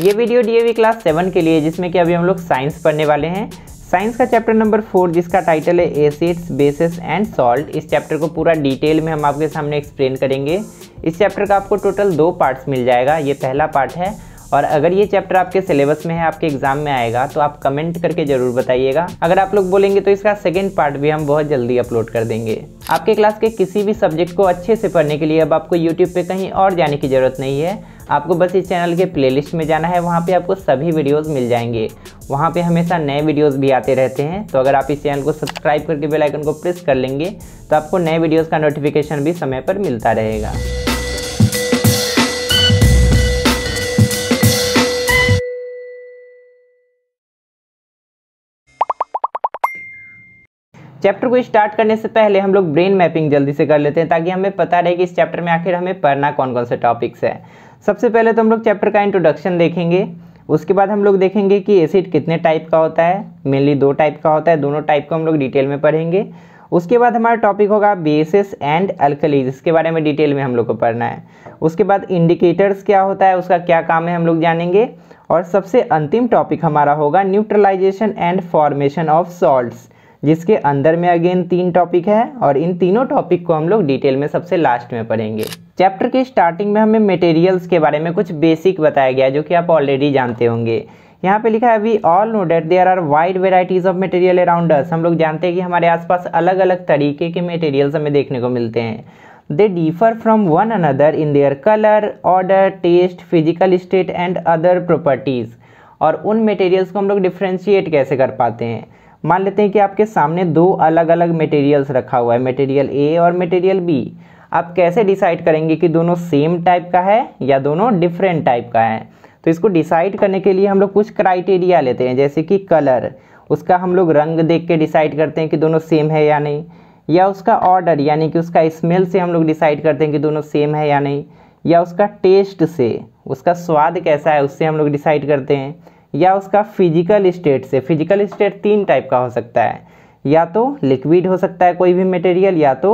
ये video DAV class seven के लिए जिसमें कि अभी हम लोग साइंस पढ़ने वाले हैं साइंस का चैप्टर नंबर फोर जिसका टाइटल है एसिड्स बेसिस एंड सॉल्ट इस चैप्टर को पूरा डिटेल में हम आपके सामने एक्सप्लेन करेंगे इस चैप्टर का आपको टोटल दो पार्ट्स मिल जाएगा ये पहला पार्ट है और अगर ये चैप्टर आपके सिलेबस में है आपके एग्जाम में आएगा तो आप कमेंट करके जरूर बताइएगा अगर आप लोग बोलेंगे तो इसका सेकेंड पार्ट भी हम बहुत जल्दी अपलोड कर देंगे आपके क्लास के किसी भी सब्जेक्ट को अच्छे से पढ़ने के लिए अब आपको यूट्यूब पे कहीं और जाने की ज़रूरत नहीं है आपको बस इस चैनल के प्लेलिस्ट में जाना है वहाँ पे आपको सभी वीडियोस मिल जाएंगे वहाँ पे हमेशा नए वीडियोस भी आते रहते हैं तो अगर आप इस चैनल को सब्सक्राइब करके बेल आइकन को प्रेस कर लेंगे तो आपको नए वीडियोस का नोटिफिकेशन भी समय पर मिलता रहेगा चैप्टर को स्टार्ट करने से पहले हम लोग ब्रेन मैपिंग जल्दी से कर लेते हैं ताकि हमें पता रहे कि इस चैप्टर में आखिर हमें पढ़ना कौन कौन से टॉपिक्स है सबसे पहले तो हम लोग चैप्टर का इंट्रोडक्शन देखेंगे उसके बाद हम लोग देखेंगे कि एसिड कितने टाइप का होता है मेनली दो टाइप का होता है दोनों टाइप को हम लोग डिटेल में पढ़ेंगे उसके बाद हमारा टॉपिक होगा बेसिस एंड अल्कलीज इसके बारे में डिटेल में हम लोग को पढ़ना है उसके बाद इंडिकेटर्स क्या होता है उसका क्या काम है हम लोग जानेंगे और सबसे अंतिम टॉपिक हमारा होगा neutralisation and formation of salts जिसके अंदर में अगेन तीन टॉपिक है और इन तीनों टॉपिक को हम लोग डिटेल में सबसे लास्ट में पढ़ेंगे चैप्टर के स्टार्टिंग में हमें मटेरियल्स के बारे में कुछ बेसिक बताया गया जो कि आप ऑलरेडी जानते होंगे यहाँ पे लिखा है अभी all know that there are wide varieties of material around हम लोग जानते हैं कि हमारे आसपास अलग अलग तरीके के मटेरियल्स हमें देखने को मिलते हैं they differ from one another in their colour odour taste physical state and other properties और उन मटेरियल्स को हम लोग डिफ्रेंशिएट कैसे कर पाते हैं मान लेते हैं कि आपके सामने दो अलग अलग मटेरियल्स रखा हुआ है मटेरियल ए और मटेरियल बी आप कैसे डिसाइड करेंगे कि दोनों सेम टाइप का है या दोनों डिफरेंट टाइप का है तो इसको डिसाइड करने के लिए हम लोग कुछ क्राइटेरिया लेते हैं जैसे कि कलर उसका हम लोग रंग देख के डिसाइड करते हैं कि दोनों सेम है या नहीं या उसका ऑर्डर यानी कि उसका स्मेल से हम लोग डिसाइड करते हैं कि दोनों सेम है या नहीं या उसका टेस्ट से उसका स्वाद कैसा है उससे हम लोग डिसाइड करते हैं या उसका फिजिकल स्टेट से फिजिकल स्टेट तीन टाइप का हो सकता है या तो लिक्विड हो सकता है कोई भी मटेरियल या तो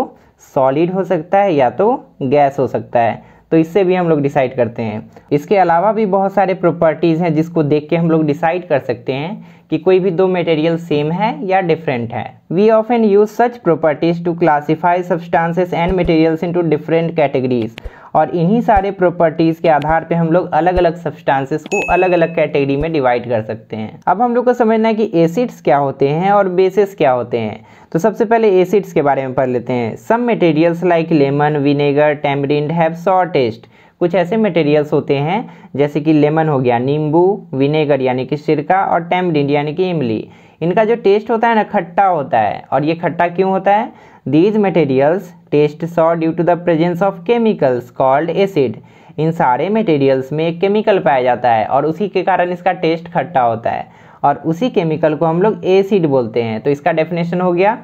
सॉलिड हो सकता है या तो गैस हो सकता है तो इससे भी हम लोग डिसाइड करते हैं इसके अलावा भी बहुत सारे प्रॉपर्टीज़ हैं जिसको देख के हम लोग डिसाइड कर सकते हैं कि कोई भी दो मटेरियल सेम है या डिफरेंट है we often use such properties to classify substances and materials into different categories और इन्हीं सारे प्रॉपर्टीज़ के आधार पे हम लोग अलग अलग सब्सटेंसेस को अलग अलग कैटेगरी में डिवाइड कर सकते हैं अब हम लोग को समझना है कि एसिड्स क्या होते हैं और बेसिस क्या होते हैं तो सबसे पहले एसिड्स के बारे में पढ़ लेते हैं some materials like lemon vinegar tamarind have sour taste कुछ ऐसे मटेरियल्स होते हैं जैसे कि लेमन हो गया नींबू विनेगर यानी कि सिरका और टेमरिंड यानी कि इमली इनका जो टेस्ट होता है ना खट्टा होता है और ये खट्टा क्यों होता है these materials taste sour due to the presence of chemicals called acid इन सारे मटेरियल्स में एक केमिकल पाया जाता है और उसी के कारण इसका टेस्ट खट्टा होता है और उसी केमिकल को हम लोग एसिड बोलते हैं तो इसका डेफिनेशन हो गया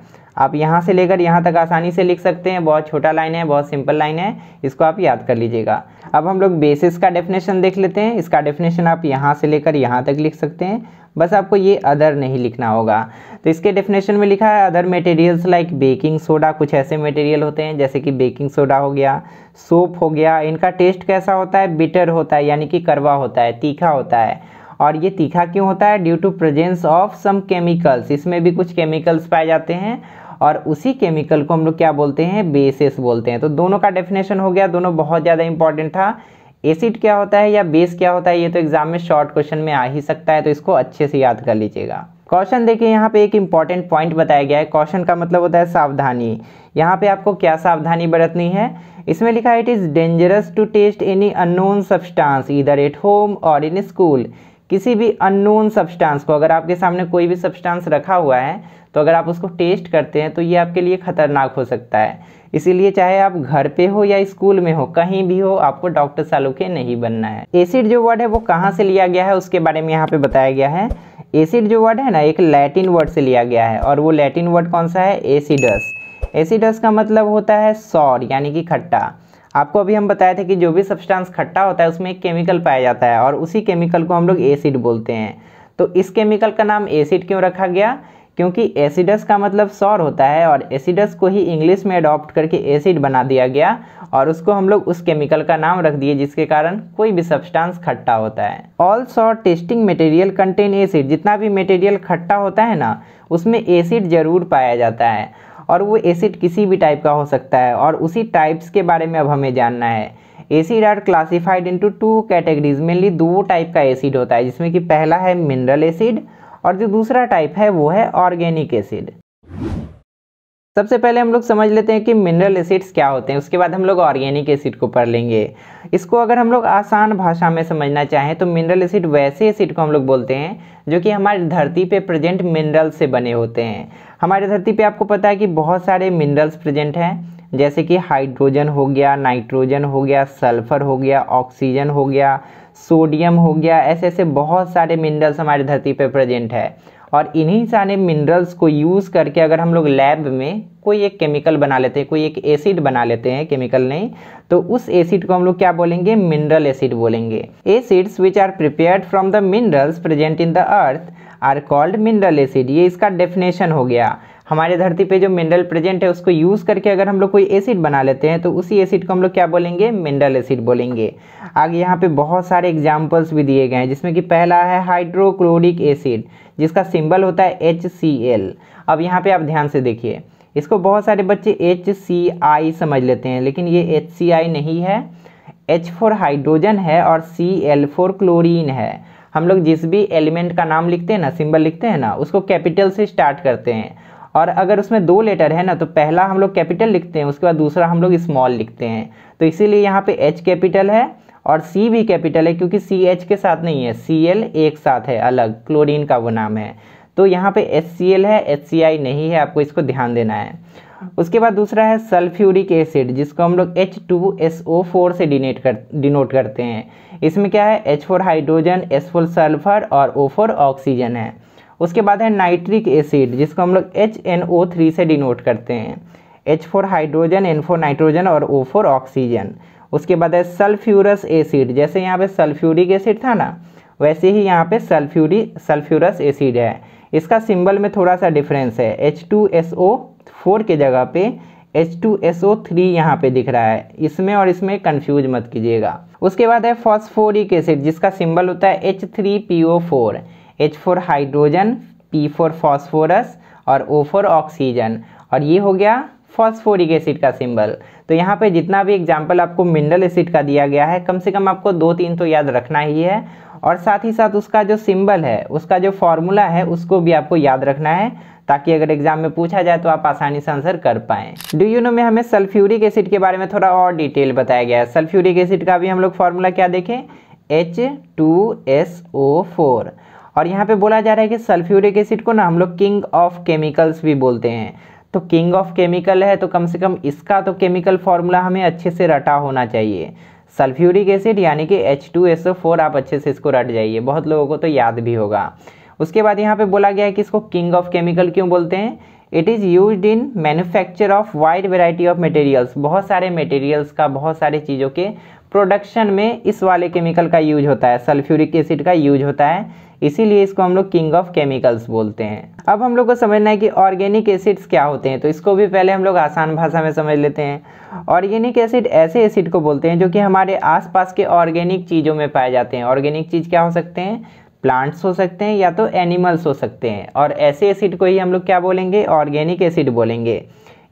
आप यहाँ से लेकर यहाँ तक आसानी से लिख सकते हैं बहुत छोटा लाइन है बहुत सिंपल लाइन है इसको आप याद कर लीजिएगा अब हम लोग बेसिस का डेफिनेशन देख लेते हैं इसका डेफिनेशन आप यहाँ से लेकर यहाँ तक लिख सकते हैं बस आपको ये अदर नहीं लिखना होगा तो इसके डेफिनेशन में लिखा है other materials like baking soda कुछ ऐसे मटेरियल होते हैं जैसे कि बेकिंग सोडा हो गया सोप हो गया इनका टेस्ट कैसा होता है बिटर होता है यानी कि करवा होता है तीखा होता है और ये तीखा क्यों होता है due to presence of some chemicals इसमें भी कुछ केमिकल्स पाए जाते हैं और उसी केमिकल को हम लोग क्या बोलते हैं बेसिस बोलते हैं तो दोनों का डेफिनेशन हो गया दोनों बहुत ज़्यादा इंपॉर्टेंट था एसिड क्या होता है या बेस क्या होता है ये तो एग्जाम में शॉर्ट क्वेश्चन में आ ही सकता है तो इसको अच्छे से याद कर लीजिएगा क्वेश्चन देखिए यहाँ पे एक इंपॉर्टेंट पॉइंट बताया गया है क्वेश्चन का मतलब होता है सावधानी यहाँ पे आपको क्या सावधानी बरतनी है इसमें लिखा है it is dangerous to taste any unknown substance either at home और इन स्कूल किसी भी अननोन सब्सटेंस को अगर आपके सामने कोई भी सब्सटेंस रखा हुआ है तो अगर आप उसको टेस्ट करते हैं तो ये आपके लिए ख़तरनाक हो सकता है इसीलिए चाहे आप घर पे हो या स्कूल में हो कहीं भी हो आपको डॉक्टर सालों के नहीं बनना है एसिड जो वर्ड है वो कहाँ से लिया गया है उसके बारे में यहाँ पे बताया गया है एसिड जो वर्ड है ना एक लैटिन वर्ड से लिया गया है और वो लैटिन वर्ड कौन सा है एसिडस एसिडस का मतलब होता है सौर यानी कि खट्टा आपको अभी हम बताए थे कि जो भी सब्सटेंस खट्टा होता है उसमें एक केमिकल पाया जाता है और उसी केमिकल को हम लोग एसिड बोलते हैं तो इस केमिकल का नाम एसिड क्यों रखा गया क्योंकि एसिडस का मतलब सौर होता है और एसिडस को ही इंग्लिश में अडॉप्ट करके एसिड बना दिया गया और उसको हम लोग उस केमिकल का नाम रख दिए जिसके कारण कोई भी सब्सटेंस खट्टा होता है all sour tasting material contain acid जितना भी मटेरियल खट्टा होता है ना उसमें एसिड जरूर पाया जाता है और वो एसिड किसी भी टाइप का हो सकता है और उसी टाइप्स के बारे में अब हमें जानना है acid are classified into two categories mainly दो टाइप का एसिड होता है जिसमें कि पहला है मिनरल एसिड और जो दूसरा टाइप है वो है ऑर्गेनिक एसिड सबसे पहले हम लोग समझ लेते हैं कि मिनरल एसिड्स क्या होते हैं उसके बाद हम लोग ऑर्गेनिक एसिड को पढ़ लेंगे इसको अगर हम लोग आसान भाषा में समझना चाहें तो मिनरल एसिड वैसे एसिड को हम लोग बोलते हैं जो कि हमारी धरती पे प्रेजेंट मिनरल से बने होते हैं हमारी धरती पे आपको पता है कि बहुत सारे मिनरल्स प्रेजेंट हैं जैसे कि हाइड्रोजन हो गया नाइट्रोजन हो गया सल्फर हो गया ऑक्सीजन हो गया सोडियम हो गया ऐसे ऐसे बहुत सारे मिनरल्स हमारे धरती पर प्रेजेंट है और इन्हीं सारे मिनरल्स को यूज़ करके अगर हम लोग लैब में कोई एक केमिकल बना लेते हैं कोई एक एसिड बना लेते हैं केमिकल नहीं तो उस एसिड को हम लोग क्या बोलेंगे मिनरल एसिड बोलेंगे acids which are prepared from the minerals present in the earth are called mineral acid ये इसका डेफिनेशन हो गया हमारे धरती पे जो मिनरल प्रेजेंट है उसको यूज़ करके अगर हम लोग कोई एसिड बना लेते हैं तो उसी एसिड को हम लोग क्या बोलेंगे मिनरल एसिड बोलेंगे आगे यहाँ पे बहुत सारे एग्जाम्पल्स भी दिए गए हैं जिसमें कि पहला है हाइड्रोक्लोरिक एसिड जिसका सिंबल होता है एच अब यहाँ पर आप ध्यान से देखिए इसको बहुत सारे बच्चे एच सी आई समझ लेते हैं लेकिन ये एच सी आई नहीं है एच फोर हाइड्रोजन है और सी एल फोर क्लोरीन है हम लोग जिस भी एलिमेंट का नाम लिखते हैं ना सिंबल लिखते हैं ना उसको कैपिटल से स्टार्ट करते हैं और अगर उसमें दो लेटर है ना तो पहला हम लोग कैपिटल लिखते हैं उसके बाद दूसरा हम लोग स्मॉल लिखते हैं तो इसीलिए यहाँ पे एच कैपिटल है और सी भी कैपिटल है क्योंकि सी एच के साथ नहीं है सी एल एक साथ है अलग क्लोरीन का वो नाम है तो यहाँ पे एच सी एल है एच सी आई नहीं है आपको इसको ध्यान देना है उसके बाद दूसरा है सल्फ्यूरिक एसिड जिसको हम लोग H two S O four से डिनेट कर डिनोट करते हैं इसमें क्या है H for hydrogen S for sulphur और ओ फोर ऑक्सीजन है उसके बाद है नाइट्रिक एसिड जिसको हम लोग एच एन ओ थ्री से डिनोट करते हैं H for hydrogen N for nitrogen और ओ फोर ऑक्सीजन उसके बाद है सल्फ्यूरस एसिड जैसे यहाँ पे सल्फ्यूरिक एसिड था ना वैसे ही यहाँ पे सल्फ्यूरी सल्फ्यूरस एसिड है इसका सिंबल में थोड़ा सा डिफरेंस है H two S O four के जगह पे H two S O three यहाँ पे दिख रहा है इसमें और इसमें कन्फ्यूज मत कीजिएगा उसके बाद है फॉस्फोरिक एसिड जिसका सिंबल होता है H three P O four H for hydrogen P for phosphorus और ओ फोर ऑक्सीजन और ये हो गया फॉस्फोरिक एसिड का सिंबल तो यहाँ पे जितना भी एग्जाम्पल आपको मिनरल एसिड का दिया गया है कम से कम आपको दो तीन तो याद रखना ही है और साथ ही साथ उसका जो सिंबल है उसका जो फॉर्मूला है उसको भी आपको याद रखना है ताकि अगर एग्जाम में पूछा जाए तो आप आसानी से आंसर कर पाएँ डू यू नो में हमें सल्फ्यूरिक एसिड के बारे में थोड़ा और डिटेल बताया गया है सल्फ्यूरिक एसिड का भी हम लोग फॉर्मूला क्या देखें H two S O four और यहाँ पे बोला जा रहा है कि सल्फ्यूरिक एसिड को ना हम लोग किंग ऑफ केमिकल्स भी बोलते हैं तो किंग ऑफ केमिकल है तो कम से कम इसका तो केमिकल फॉर्मूला हमें अच्छे से रटा होना चाहिए सल्फ्यूरिक एसिड यानी कि H2SO4 आप अच्छे से इसको रट जाइए बहुत लोगों को तो याद भी होगा उसके बाद यहाँ पे बोला गया है कि इसको किंग ऑफ केमिकल क्यों बोलते हैं it is use in manufacture of wide variety of materials बहुत सारे मटेरियल्स का बहुत सारे चीज़ों के प्रोडक्शन में इस वाले केमिकल का यूज होता है सल्फ्यूरिक एसिड का यूज होता है इसीलिए इसको हम लोग किंग ऑफ केमिकल्स बोलते हैं अब हम लोग को समझना है कि ऑर्गेनिक एसिड्स क्या होते हैं तो इसको भी पहले हम लोग आसान भाषा में समझ लेते हैं ऑर्गेनिक एसिड ऐसे एसिड को बोलते हैं जो कि हमारे आसपास के ऑर्गेनिक चीज़ों में पाए जाते हैं ऑर्गेनिक चीज़ क्या हो सकते हैं प्लांट्स हो सकते हैं या तो एनिमल्स हो सकते हैं और ऐसे एसिड को ही हम लोग क्या बोलेंगे ऑर्गेनिक एसिड बोलेंगे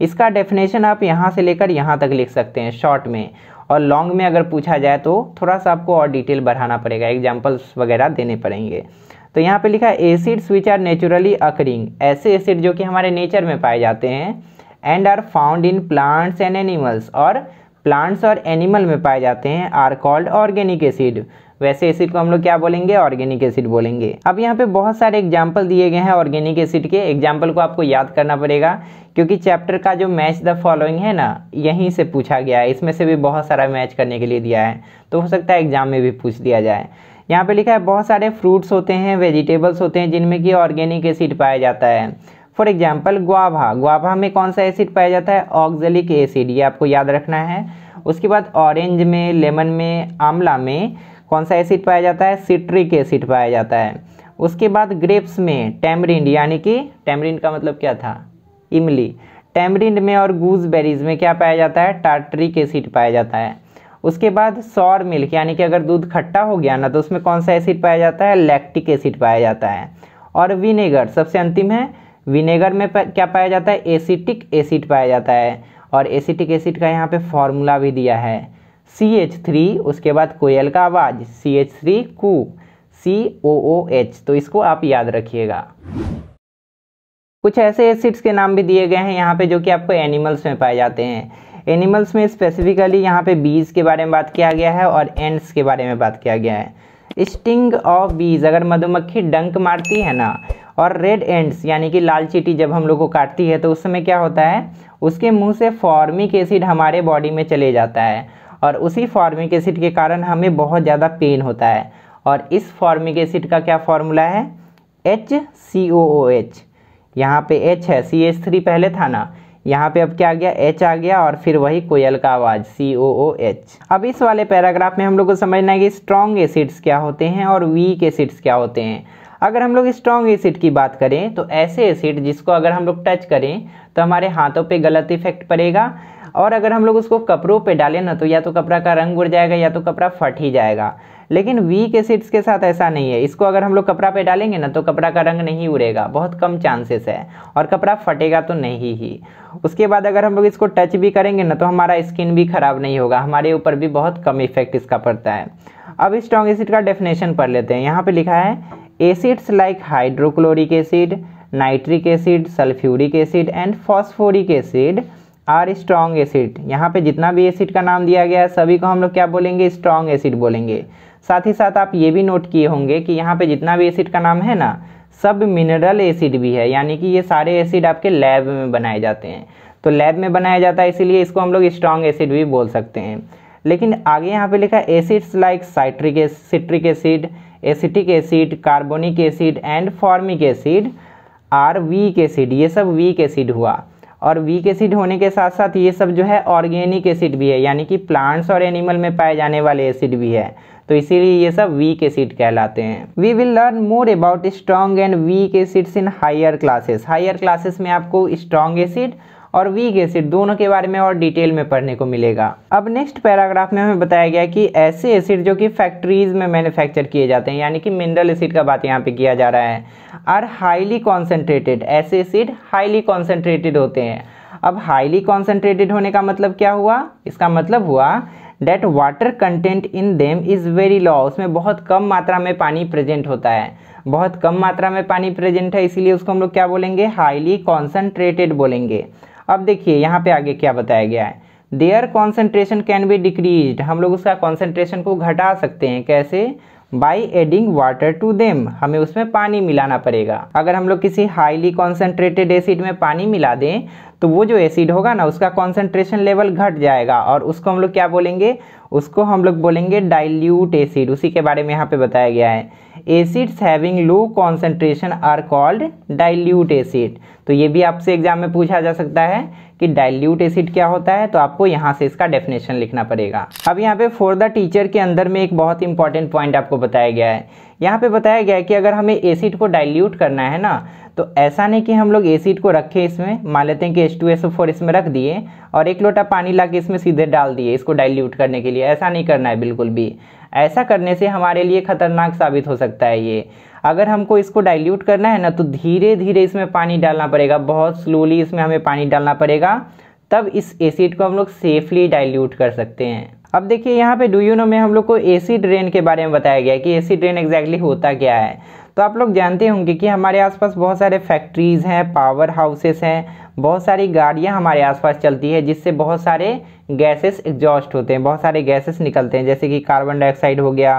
इसका डेफिनेशन आप यहाँ से लेकर यहाँ तक लिख सकते हैं शॉर्ट में और लॉन्ग में अगर पूछा जाए तो थोड़ा सा आपको और डिटेल बढ़ाना पड़ेगा एग्जाम्पल्स वगैरह देने पड़ेंगे तो यहाँ पे लिखा है acids which are naturally occurring ऐसे एसिड जो कि हमारे नेचर में पाए जाते हैं and are found in plants and animals और प्लांट्स और एनिमल में पाए जाते हैं आर कॉल्ड ऑर्गेनिक एसिड वैसे एसिड को हम लोग क्या बोलेंगे ऑर्गेनिक एसिड बोलेंगे अब यहाँ पे बहुत सारे एग्जाम्पल दिए गए हैं ऑर्गेनिक एसिड के एग्जाम्पल को आपको याद करना पड़ेगा क्योंकि चैप्टर का जो मैच द फॉलोइंग है ना यहीं से पूछा गया है इसमें से भी बहुत सारा मैच करने के लिए दिया है तो हो सकता है एग्जाम में भी पूछ दिया जाए यहाँ पे लिखा है बहुत सारे फ्रूट्स होते हैं वेजिटेबल्स होते हैं जिनमें कि ऑर्गेनिक एसिड पाया जाता है फॉर एग्जाम्पल ग्वाभा ग्वाभा में कौन सा एसिड पाया जाता है ऑक्जेलिक एसिड ये आपको याद रखना है उसके बाद ऑरेंज में लेमन में आमला में कौन सा एसिड पाया जाता है सिट्रिक एसिड पाया जाता है उसके बाद ग्रेप्स में टैमरिंड यानी कि टैमरिंड का मतलब क्या था इमली टैमरिंड में और गूजबेरीज में क्या पाया जाता है टार्ट्रिक एसिड पाया जाता है उसके बाद सौर मिल्क यानी कि अगर दूध खट्टा हो गया ना तो उसमें कौन सा एसिड पाया जाता है लैक्टिक एसिड पाया जाता है और विनेगर सबसे अंतिम है विनेगर में क्या पाया जाता है एसिटिक एसिड पाया जाता है और एसिटिक एसिड का यहाँ पे फॉर्मूला भी दिया है सी एच थ्री उसके बाद कोयल का आवाज़ C H three coo C O O H तो इसको आप याद रखिएगा कुछ ऐसे एसिड्स के नाम भी दिए गए हैं यहाँ पे जो कि आपको एनिमल्स में पाए जाते हैं एनिमल्स में स्पेसिफिकली यहाँ पे बीज के बारे में बात किया गया है और एंड्स के बारे में बात किया गया है स्टिंग ऑफ बीज अगर मधुमक्खी डंक मारती है ना और रेड एंड्स यानी कि लाल चीटी जब हम लोग को काटती है तो उस समय क्या होता है उसके मुंह से फॉर्मिक एसिड हमारे बॉडी में चले जाता है और उसी फॉर्मिक एसिड के कारण हमें बहुत ज़्यादा पेन होता है और इस फॉर्मिक एसिड का क्या फॉर्मूला है एच सी ओ ओ एच यहाँ पे एच है सी एच थ्री पहले था ना यहाँ पे अब क्या आ गया एच आ गया और फिर वही कोयल का आवाज़ सी ओ ओ एच अब इस वाले पैराग्राफ में हम लोग को समझना है कि स्ट्रॉन्ग एसिड्स क्या होते हैं और वीक एसिड्स क्या होते हैं अगर हम लोग स्ट्रॉन्ग एसिड की बात करें तो ऐसे एसिड जिसको अगर हम लोग टच करें तो हमारे हाथों पे गलत इफेक्ट पड़ेगा और अगर हम लोग उसको कपड़ों पे डालें ना तो या तो कपड़ा का रंग उड़ जाएगा या तो कपड़ा फट ही जाएगा लेकिन वीक एसिड्स के साथ ऐसा नहीं है इसको अगर हम लोग कपड़ा पे डालेंगे ना तो कपड़ा का रंग नहीं उड़ेगा बहुत कम चांसेस है और कपड़ा फटेगा तो नहीं ही उसके बाद अगर हम लोग इसको टच भी करेंगे ना तो हमारा स्किन भी ख़राब नहीं होगा हमारे ऊपर भी बहुत कम इफेक्ट इसका पड़ता है अब स्ट्रॉन्ग एसिड का डेफिनेशन पढ़ लेते हैं यहाँ पर लिखा है acids like hydrochloric acid nitric acid sulphuric acid and phosphoric acid are strong acid यहाँ पे जितना भी एसिड का नाम दिया गया है सभी को हम लोग क्या बोलेंगे स्ट्रॉन्ग एसिड बोलेंगे साथ ही साथ आप ये भी नोट किए होंगे कि यहाँ पे जितना भी एसिड का नाम है ना सब मिनरल एसिड भी है यानी कि ये सारे एसिड आपके लैब में बनाए जाते हैं तो लैब में बनाया जाता है इसीलिए इसको हम लोग स्ट्रॉन्ग एसिड भी बोल सकते हैं लेकिन आगे यहाँ पे लिखा है acids like citric citric acid acetic acid carbonic acid and formic acid are weak acid ये सब वीक एसिड हुआ और वीक एसिड होने के साथ साथ ये सब जो है ऑर्गेनिक एसिड भी है यानी कि प्लांट्स और एनिमल में पाए जाने वाले एसिड भी है तो इसीलिए ये सब वीक एसिड कहलाते हैं we will learn more about strong and weak acids in higher classes higher classes में आपको स्ट्रॉन्ग एसिड और वीक एसिड दोनों के बारे में और डिटेल में पढ़ने को मिलेगा अब नेक्स्ट पैराग्राफ में हमें बताया गया कि ऐसे एसिड जो कि फैक्ट्रीज में मैन्युफैक्चर किए जाते हैं यानी कि मिनरल एसिड का बात यहाँ पे किया जा रहा है आर हाईली कॉन्सेंट्रेटेड ऐसे एसिड हाईली कॉन्सेंट्रेटेड होते हैं अब हाईली कॉन्सेंट्रेटेड होने का मतलब क्या हुआ इसका मतलब हुआ that water content in them is very low उसमें बहुत कम मात्रा में पानी प्रेजेंट होता है बहुत कम मात्रा में पानी प्रेजेंट है इसीलिए उसको हम लोग क्या बोलेंगे हाईली कॉन्सेंट्रेटेड बोलेंगे अब देखिए यहाँ पे आगे क्या बताया गया है their concentration can be decrease हम लोग उसका कॉन्सेंट्रेशन को घटा सकते हैं कैसे by adding water to them हमें उसमें पानी मिलाना पड़ेगा अगर हम लोग किसी हाईली कॉन्सेंट्रेटेड एसिड में पानी मिला दें तो वो जो एसिड होगा ना उसका कॉन्सेंट्रेशन लेवल घट जाएगा और उसको हम लोग क्या बोलेंगे उसको हम लोग बोलेंगे डाइल्यूट एसिड उसी के बारे में यहाँ पे बताया गया है acids having low concentration are called dilute acid तो ये भी आपसे एग्जाम में पूछा जा सकता है कि डाइल्यूट एसिड क्या होता है तो आपको यहाँ से इसका डेफिनेशन लिखना पड़ेगा अब यहाँ पे फॉर द टीचर के अंदर में एक बहुत इंपॉर्टेंट पॉइंट आपको बताया गया है यहाँ पे बताया गया है कि अगर हमें एसिड को डाइल्यूट करना है ना तो ऐसा नहीं कि हम लोग एसिड को रखें इसमें मान लेते हैं कि एच टू एस फोर इसमें रख दिए और एक लोटा पानी ला के इसमें सीधे डाल दिए इसको डाइल्यूट करने के लिए ऐसा नहीं करना है बिल्कुल भी ऐसा करने से हमारे लिए ख़तरनाक साबित हो सकता है ये अगर हमको इसको डाइल्यूट करना है ना तो धीरे धीरे इसमें पानी डालना पड़ेगा बहुत स्लोली इसमें हमें पानी डालना पड़ेगा तब इस एसिड को हम लोग सेफली डाइल्यूट कर सकते हैं अब देखिए यहाँ पे डू यू नो में हम लोग को एसिड रेन के बारे में बताया गया है कि एसिड रेन एग्जैक्टली होता क्या है तो आप लोग जानते होंगे कि हमारे आसपास बहुत सारे फैक्ट्रीज़ हैं पावर हाउसेस हैं बहुत सारी गाड़ियाँ हमारे आसपास चलती है जिससे बहुत सारे गैसेस एग्जॉस्ट होते हैं बहुत सारे गैसेस निकलते हैं जैसे कि कार्बन डाइऑक्साइड हो गया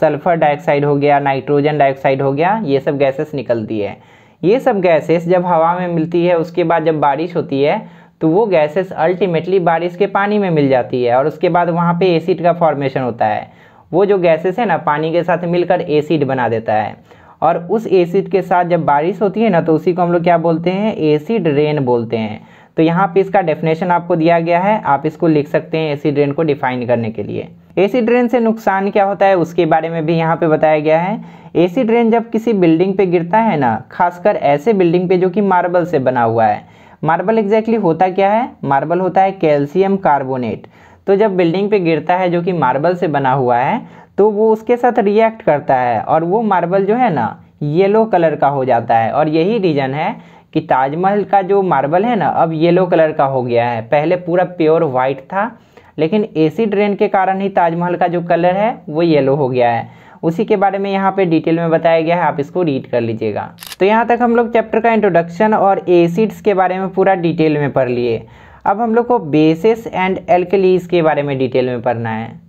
सल्फर डाइऑक्साइड हो गया नाइट्रोजन डाइऑक्साइड हो गया ये सब गैसेस निकलती है ये सब गैसेस जब हवा में मिलती है उसके बाद जब बारिश होती है तो वो गैसेस अल्टीमेटली बारिश के पानी में मिल जाती है और उसके बाद वहाँ पे एसिड का फॉर्मेशन होता है वो जो गैसेस है ना पानी के साथ मिलकर एसिड बना देता है और उस एसिड के साथ जब बारिश होती है ना तो उसी को हम लोग क्या बोलते हैं एसिड रेन बोलते हैं तो यहाँ पे इसका डेफिनेशन आपको दिया गया है आप इसको लिख सकते हैं एसिड रेन को डिफाइन करने के लिए एसिड रेन से नुकसान क्या होता है उसके बारे में भी यहाँ पे बताया गया है एसिड रेन जब किसी बिल्डिंग पे गिरता है ना खासकर ऐसे बिल्डिंग पे जो कि मार्बल से बना हुआ है मार्बल एग्जैक्टली exactly होता क्या है मार्बल होता है कैल्शियम कार्बोनेट तो जब बिल्डिंग पे गिरता है जो कि मार्बल से बना हुआ है तो वो उसके साथ रिएक्ट करता है और वो मार्बल जो है ना येलो कलर का हो जाता है और यही रीज़न है कि ताजमहल का जो मार्बल है ना अब येलो कलर का हो गया है पहले पूरा प्योर वाइट था लेकिन एसिड रेन के कारण ही ताजमहल का जो कलर है वो येलो हो गया है उसी के बारे में यहाँ पे डिटेल में बताया गया है आप इसको रीड कर लीजिएगा तो यहाँ तक हम लोग चैप्टर का इंट्रोडक्शन और एसिड्स के बारे में पूरा डिटेल में पढ़ लिए अब हम लोग को बेसिस एंड एल्कलीस के बारे में डिटेल में पढ़ना है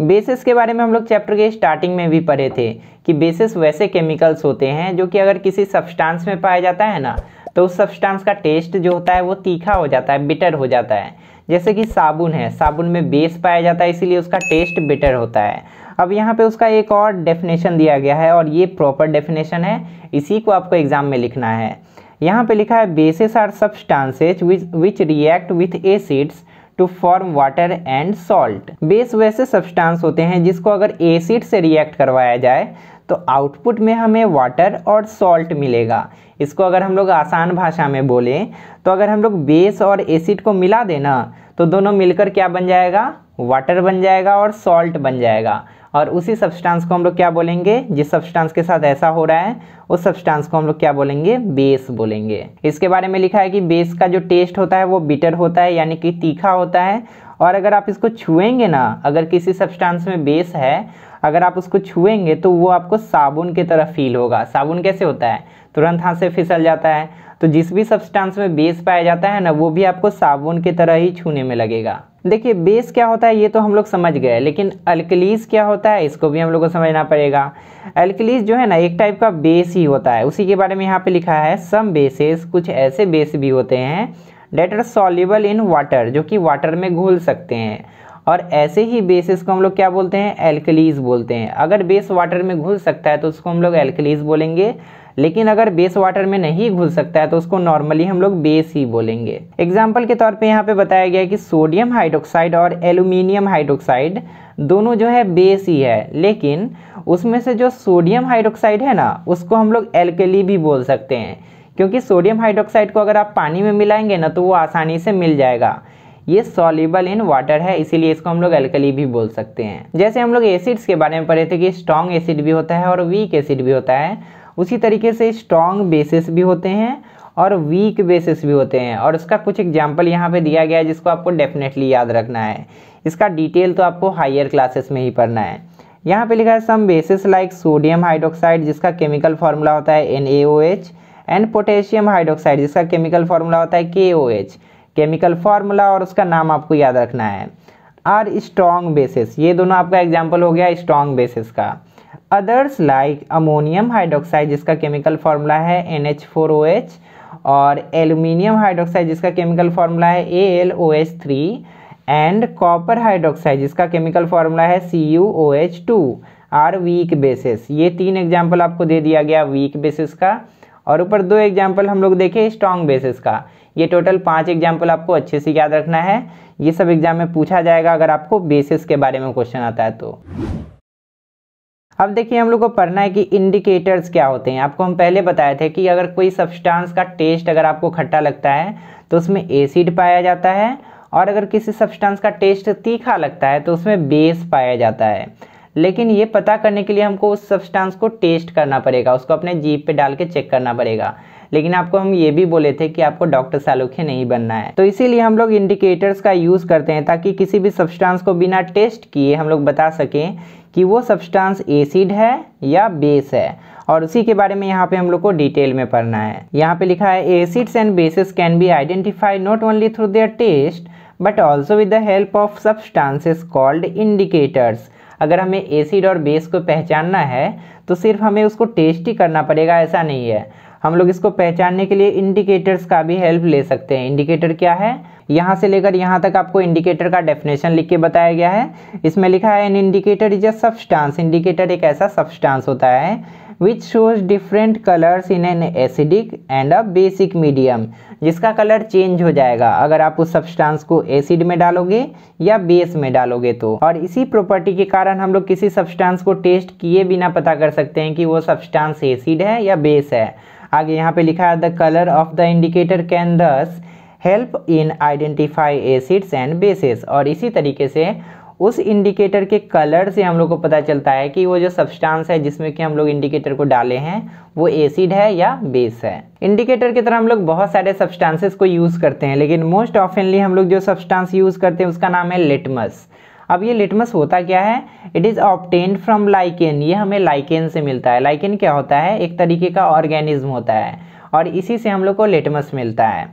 बेसिस के बारे में हम लोग चैप्टर के स्टार्टिंग में भी पढ़े थे कि बेसिस वैसे केमिकल्स होते हैं जो कि अगर किसी सब्सटेंस में पाया जाता है ना तो उस सब्सटेंस का टेस्ट जो होता है वो तीखा हो जाता है बिटर हो जाता है जैसे कि साबुन है साबुन में बेस पाया जाता है इसीलिए उसका टेस्ट बिटर होता है अब यहाँ पे उसका एक और डेफिनेशन दिया गया है और ये प्रॉपर डेफिनेशन है इसी को आपको एग्जाम में लिखना है यहाँ पे लिखा है bases are substances which react with acids to form water and salt base वैसे सब्सटेंस होते हैं जिसको अगर एसिड से रिएक्ट करवाया जाए तो आउटपुट में हमें वाटर और सॉल्ट मिलेगा इसको अगर हम लोग आसान भाषा में बोलें तो अगर हम लोग बेस और एसिड को मिला देना तो दोनों मिलकर क्या बन जाएगा वाटर बन जाएगा और सॉल्ट बन जाएगा और उसी सब्सटेंस को हम लोग क्या बोलेंगे जिस सब्सटेंस के साथ ऐसा हो रहा है उस सब्सटेंस को हम लोग क्या बोलेंगे बेस बोलेंगे इसके बारे में लिखा है कि बेस का जो टेस्ट होता है वो बिटर होता है यानी कि तीखा होता है और अगर आप इसको छुएंगे ना अगर किसी सब्सटेंस में बेस है अगर आप उसको छुएंगे तो वो आपको साबुन की तरह फील होगा साबुन कैसे होता है तुरंत हाथ से फिसल जाता है तो जिस भी सब्सटेंस में बेस पाया जाता है ना वो भी आपको साबुन की तरह ही छूने में लगेगा देखिए बेस क्या होता है ये तो हम लोग समझ गए लेकिन अल्कलीज क्या होता है इसको भी हम लोग को समझना पड़ेगा अल्कलीज जो है ना एक टाइप का बेस ही होता है उसी के बारे में यहाँ पे लिखा है सम बेसेस कुछ ऐसे बेस भी होते हैं that are soluble in water जो कि वाटर में घुल सकते हैं और ऐसे ही बेसिस को हम लोग क्या बोलते हैं एल्कलीज बोलते हैं अगर बेस वाटर में घुल सकता है तो उसको हम लोग एल्कलीज बोलेंगे लेकिन अगर बेस वाटर में नहीं घुल सकता है तो उसको नॉर्मली हम लोग बेस ही बोलेंगे एग्जाम्पल के तौर पर यहाँ पे बताया गया कि सोडियम हाइड्रोक्साइड और एल्यूमिनियम हाइड्रोक्साइड दोनों जो है बेस ही है लेकिन उसमें से जो सोडियम हाइड्रोक्साइड है ना उसको हम लोग एल्केली भी बोल सकते हैं क्योंकि सोडियम हाइड्रोक्साइड को अगर आप पानी में मिलाएंगे ना तो वो आसानी से मिल जाएगा ये सॉलिबल इन वाटर है इसीलिए इसको हम लोग एल्कली भी बोल सकते हैं जैसे हम लोग एसिड्स के बारे में पढ़े थे कि स्ट्रॉन्ग एसिड भी होता है और वीक एसिड भी होता है उसी तरीके से स्ट्रॉन्ग बेसिस भी होते हैं और वीक बेसिस भी होते हैं और उसका कुछ एग्जाम्पल यहाँ पे दिया गया है जिसको आपको डेफिनेटली याद रखना है इसका डिटेल तो आपको हायर क्लासेस में ही पढ़ना है यहाँ पे लिखा है some bases like sodium hydroxide जिसका केमिकल फार्मूला होता है एन एंड पोटेशियम हाइड्रोक्साइड जिसका केमिकल फार्मूला होता है के केमिकल फार्मूला और उसका नाम आपको याद रखना है आर स्ट्रॉन्ग बेसिस ये दोनों आपका एग्जाम्पल हो गया स्ट्रॉन्ग बेसिस का अदर्स लाइक अमोनियम हाइड्रोक्साइड जिसका केमिकल फार्मूला है N H four O H और एल्यूमिनियम हाइड्रोक्साइड जिसका केमिकल फार्मूला है A L O H three and copper hydroxide जिसका केमिकल फार्मूला है C U O H two are weak bases ये तीन example आपको दे दिया गया वीक बेसिस का और ऊपर दो एग्जाम्पल हम लोग देखे स्ट्रॉन्ग बेसिस का ये टोटल पांच एग्जाम्पल आपको अच्छे से याद रखना है ये सब एग्जाम में पूछा जाएगा अगर आपको बेसिस के बारे में क्वेश्चन आता है तो अब देखिए हम लोग को पढ़ना है कि इंडिकेटर्स क्या होते हैं आपको हम पहले बताए थे कि अगर कोई सब्सटेंस का टेस्ट अगर आपको खट्टा लगता है तो उसमें एसिड पाया जाता है और अगर किसी सब्सटेंस का टेस्ट तीखा लगता है तो उसमें बेस पाया जाता है लेकिन ये पता करने के लिए हमको उस सब्सटेंस को टेस्ट करना पड़ेगा उसको अपने जीप पे डाल के चेक करना पड़ेगा लेकिन आपको हम ये भी बोले थे कि आपको डॉक्टर सालोखे नहीं बनना है तो इसीलिए हम लोग इंडिकेटर्स का यूज़ करते हैं ताकि किसी भी सब्सटेंस को बिना टेस्ट किए हम लोग बता सकें कि वो सब्सटेंस एसिड है या बेस है और उसी के बारे में यहाँ पे हम लोग को डिटेल में पढ़ना है यहाँ पे लिखा है acids and bases can be identify not only through their taste but also with the help of substances called indicators अगर हमें एसिड और बेस को पहचानना है तो सिर्फ हमें उसको टेस्ट ही करना पड़ेगा ऐसा नहीं है हम लोग इसको पहचानने के लिए इंडिकेटर्स का भी हेल्प ले सकते हैं इंडिकेटर क्या है यहाँ से लेकर यहाँ तक आपको इंडिकेटर का डेफिनेशन लिख के बताया गया है इसमें लिखा है an indicator is a substance indicator एक ऐसा सब्सटेंस होता है which shows different colours in an acidic and a basic medium जिसका कलर चेंज हो जाएगा अगर आप उस सब्सटेंस को एसिड में डालोगे या बेस में डालोगे तो और इसी प्रॉपर्टी के कारण हम लोग किसी सब्सटेंस को टेस्ट किए बिना पता कर सकते हैं कि वो सब्सटेंस एसिड है या बेस है आगे यहाँ पे लिखा है the colour of the indicator can thus help in identify acids and bases और इसी तरीके से उस इंडिकेटर के कलर से हम लोग को पता चलता है कि वो जो सब्सटेंस है जिसमें कि हम लोग इंडिकेटर को डाले हैं वो एसिड है या बेस है इंडिकेटर की तरह हम लोग बहुत सारे सब्सटेंसेस को यूज़ करते हैं लेकिन मोस्ट ऑफनली हम लोग जो सब्सटेंस यूज़ करते हैं उसका नाम है लिटमस अब ये लिटमस होता क्या है it is obtained from lichen ये हमें लाइकेन से मिलता है लाइकेन क्या होता है एक तरीके का ऑर्गेनिज्म होता है और इसी से हम लोग को लिटमस मिलता है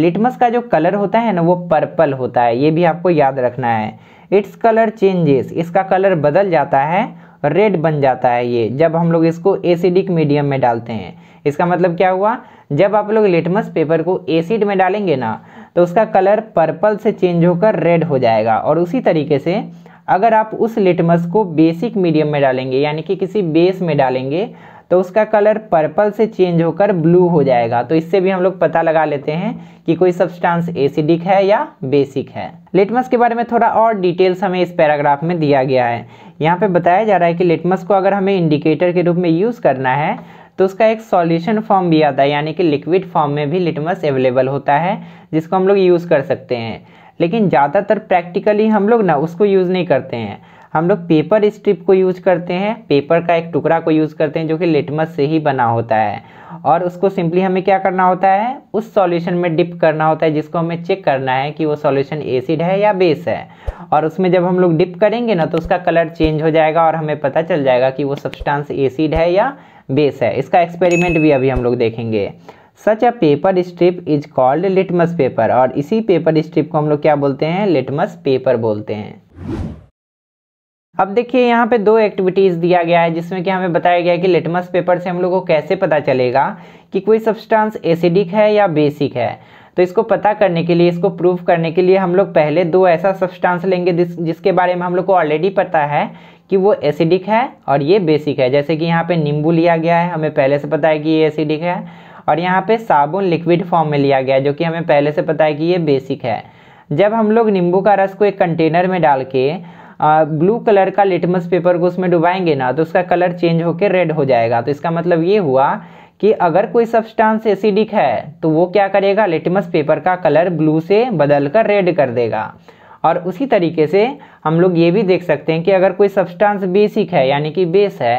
लिटमस का जो कलर होता है ना वो पर्पल होता है ये भी आपको याद रखना है इट्स कलर चेंजेस इसका कलर बदल जाता है रेड बन जाता है ये जब हम लोग इसको एसिडिक मीडियम में डालते हैं इसका मतलब क्या हुआ जब आप लोग लिटमस पेपर को एसिड में डालेंगे ना तो उसका कलर पर्पल से चेंज होकर रेड हो जाएगा और उसी तरीके से अगर आप उस लिटमस को बेसिक मीडियम में डालेंगे यानी कि किसी बेस में डालेंगे तो उसका कलर पर्पल से चेंज होकर ब्लू हो जाएगा तो इससे भी हम लोग पता लगा लेते हैं कि कोई सब्सटेंस एसिडिक है या बेसिक है लिटमस के बारे में थोड़ा और डिटेल्स हमें इस पैराग्राफ में दिया गया है यहाँ पे बताया जा रहा है कि लिटमस को अगर हमें इंडिकेटर के रूप में यूज़ करना है तो उसका एक सॉल्यूशन फॉर्म भी आता है यानी कि लिक्विड फॉर्म में भी लिटमस अवेलेबल होता है जिसको हम लोग यूज़ कर सकते हैं लेकिन ज़्यादातर प्रैक्टिकली हम लोग ना उसको यूज़ नहीं करते हैं हम लोग पेपर स्ट्रिप को यूज करते हैं पेपर का एक टुकड़ा को यूज़ करते हैं जो कि लिटमस से ही बना होता है और उसको सिंपली हमें क्या करना होता है उस सॉल्यूशन में डिप करना होता है जिसको हमें चेक करना है कि वो सॉल्यूशन एसिड है या बेस है और उसमें जब हम लोग डिप करेंगे ना तो उसका कलर चेंज हो जाएगा और हमें पता चल जाएगा कि वो सब्सटेंस एसिड है या बेस है इसका एक्सपेरिमेंट भी अभी हम लोग देखेंगे such a paper strip is called litmus paper और इसी पेपर स्ट्रिप को हम लोग क्या बोलते हैं लिटमस पेपर बोलते हैं अब देखिए यहाँ पे दो एक्टिविटीज़ दिया गया है जिसमें कि हमें बताया गया है कि लिटमस पेपर से हम लोग को कैसे पता चलेगा कि कोई सब्सटेंस एसिडिक है या बेसिक है तो इसको पता करने के लिए इसको प्रूव करने के लिए हम लोग पहले दो ऐसा सब्सटेंस लेंगे जिसके बारे में हम लोग को ऑलरेडी पता है कि वो एसिडिक है और ये बेसिक है जैसे कि यहाँ पे नींबू लिया गया है हमें पहले से पता है कि ये एसिडिक है और यहाँ पे साबुन लिक्विड फॉर्म में लिया गया है जो कि हमें पहले से पता है कि ये बेसिक है जब हम लोग नींबू का रस को एक कंटेनर में डाल के ब्लू कलर का लिटमस पेपर को उसमें डुबाएंगे ना तो उसका कलर चेंज होकर रेड हो जाएगा तो इसका मतलब ये हुआ कि अगर कोई सब्सटेंस एसिडिक है तो वो क्या करेगा लिटमस पेपर का कलर ब्लू से बदल कर रेड कर देगा और उसी तरीके से हम लोग ये भी देख सकते हैं कि अगर कोई सब्सटेंस बेसिक है यानी कि बेस है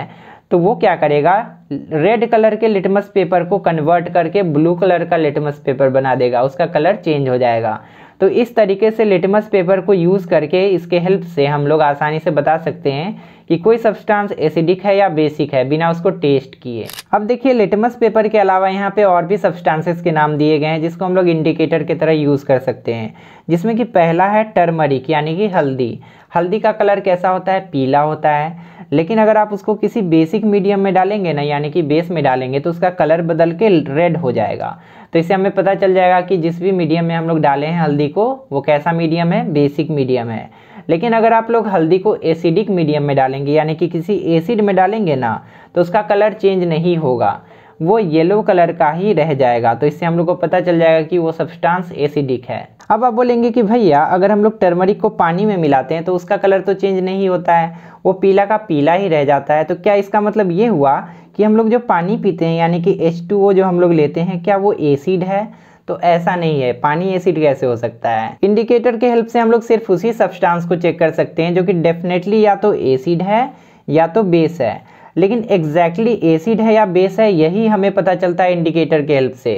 तो वो क्या करेगा रेड कलर के लिटमस पेपर को कन्वर्ट करके ब्लू कलर का लिटमस पेपर बना देगा उसका कलर चेंज हो जाएगा तो इस तरीके से लिटमस पेपर को यूज़ करके इसके हेल्प से हम लोग आसानी से बता सकते हैं कि कोई सब्सटेंस एसिडिक है या बेसिक है बिना उसको टेस्ट किए अब देखिए लिटमस पेपर के अलावा यहाँ पे और भी सब्सटेंसेस के नाम दिए गए हैं जिसको हम लोग इंडिकेटर की तरह यूज़ कर सकते हैं जिसमें कि पहला है टर्मरिक यानी कि हल्दी हल्दी का कलर कैसा होता है पीला होता है लेकिन अगर आप उसको किसी बेसिक मीडियम में डालेंगे ना यानी कि बेस में डालेंगे तो उसका कलर बदल के रेड हो जाएगा तो इससे हमें पता चल जाएगा कि जिस भी मीडियम में हम लोग डाले हैं हल्दी को वो कैसा मीडियम है बेसिक मीडियम है लेकिन अगर आप लोग हल्दी को एसिडिक मीडियम में डालेंगे यानी कि किसी एसिड में डालेंगे ना तो उसका कलर चेंज नहीं होगा वो येलो कलर का ही रह जाएगा तो इससे हम लोग को पता चल जाएगा कि वो सब्सटेंस एसिडिक है अब आप बोलेंगे कि भैया अगर हम लोग टर्मरिक को पानी में मिलाते हैं तो उसका कलर तो चेंज नहीं होता है वो पीला का पीला ही रह जाता है तो क्या इसका मतलब ये हुआ कि हम लोग जो पानी पीते हैं यानी कि एच जो हम लोग लेते हैं क्या वो एसिड है तो ऐसा नहीं है पानी एसिड कैसे हो सकता है इंडिकेटर के हेल्प से हम लोग सिर्फ उसी सब्सटेंस को चेक कर सकते हैं जो कि डेफिनेटली या तो एसिड है या तो बेस है लेकिन एग्जैक्टली exactly एसिड है या बेस है यही हमें पता चलता है इंडिकेटर के हेल्प से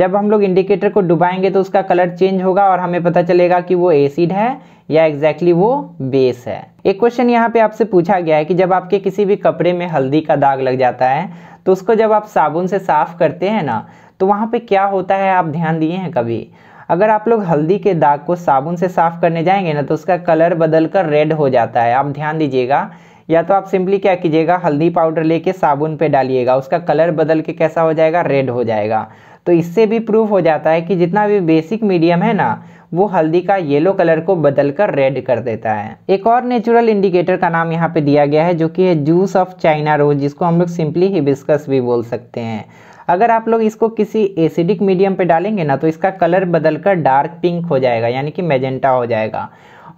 जब हम लोग इंडिकेटर को डुबाएंगे तो उसका कलर चेंज होगा और हमें पता चलेगा कि वो एसिड है या एग्जैक्टली exactly वो बेस है एक क्वेश्चन यहाँ पे आपसे पूछा गया है कि जब आपके किसी भी कपड़े में हल्दी का दाग लग जाता है तो उसको जब आप साबुन से साफ करते हैं ना तो वहाँ पे क्या होता है आप ध्यान दिए हैं कभी अगर आप लोग हल्दी के दाग को साबुन से साफ करने जाएंगे ना तो उसका कलर बदल कर रेड हो जाता है आप ध्यान दीजिएगा या तो आप सिंपली क्या कीजिएगा हल्दी पाउडर लेके साबुन पे डालिएगा उसका कलर बदल के कैसा हो जाएगा रेड हो जाएगा तो इससे भी प्रूफ हो जाता है कि जितना भी बेसिक मीडियम है ना वो हल्दी का येलो कलर को बदल कर रेड कर देता है एक और नेचुरल इंडिकेटर का नाम यहाँ पे दिया गया है जो कि है जूस ऑफ चाइना रोज जिसको हम लोग सिंपली हिबिस्कस भी बोल सकते हैं अगर आप लोग इसको किसी एसिडिक मीडियम पे डालेंगे ना तो इसका कलर बदल कर डार्क पिंक हो जाएगा यानी कि मेजेंटा हो जाएगा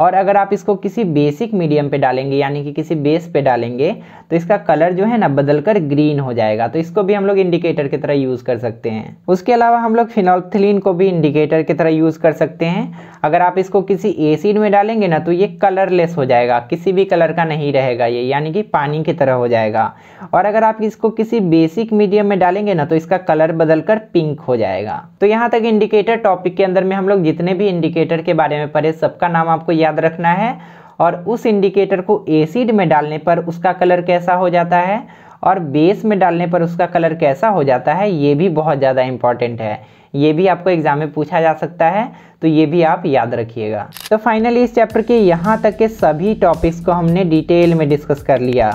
और अगर आप इसको किसी बेसिक मीडियम पे डालेंगे यानी कि किसी बेस पे डालेंगे तो इसका कलर जो है ना बदलकर ग्रीन हो जाएगा तो इसको भी हम लोग इंडिकेटर की तरह यूज़ कर सकते हैं उसके अलावा हम लोग फिनोथिलीन को भी इंडिकेटर की तरह यूज़ कर सकते हैं अगर आप इसको किसी एसिड में डालेंगे ना तो ये कलरलेस हो जाएगा किसी भी कलर का नहीं रहेगा ये यानी कि पानी की तरह हो जाएगा और अगर आप इसको किसी बेसिक मीडियम में डालेंगे ना तो इसका कलर बदलकर पिंक हो जाएगा तो यहाँ तक इंडिकेटर टॉपिक के अंदर में हम लोग जितने भी इंडिकेटर के बारे में पढ़े सबका नाम आपको याद रखना है और उस इंडिकेटर को एसिड में डालने पर उसका कलर कैसा हो जाता है और बेस में डालने पर उसका कलर कैसा हो जाता है ये भी बहुत ज़्यादा इंपॉर्टेंट है ये भी आपको एग्जाम में पूछा जा सकता है तो ये भी आप याद रखिएगा तो फाइनली इस चैप्टर के यहाँ तक के सभी टॉपिक्स को हमने डिटेल में डिस्कस कर लिया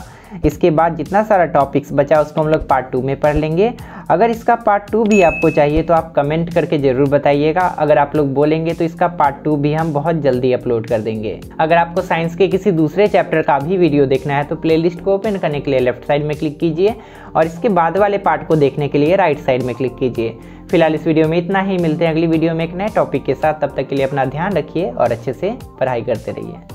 इसके बाद जितना सारा टॉपिक्स बचा उसको हम लोग पार्ट टू में पढ़ लेंगे अगर इसका पार्ट टू भी आपको चाहिए तो आप कमेंट करके ज़रूर बताइएगा अगर आप लोग बोलेंगे तो इसका पार्ट टू भी हम बहुत जल्दी अपलोड कर देंगे अगर आपको साइंस के किसी दूसरे चैप्टर का भी वीडियो देखना है तो प्ले को ओपन करने के लिए लेफ्ट साइड में क्लिक कीजिए और इसके बाद वाले पार्ट को देखने के लिए राइट साइड में क्लिक कीजिए फिलहाल इस वीडियो में इतना ही मिलते हैं अगली वीडियो में एक नए टॉपिक के साथ तब तक के लिए अपना ध्यान रखिए और अच्छे से पढ़ाई करते रहिए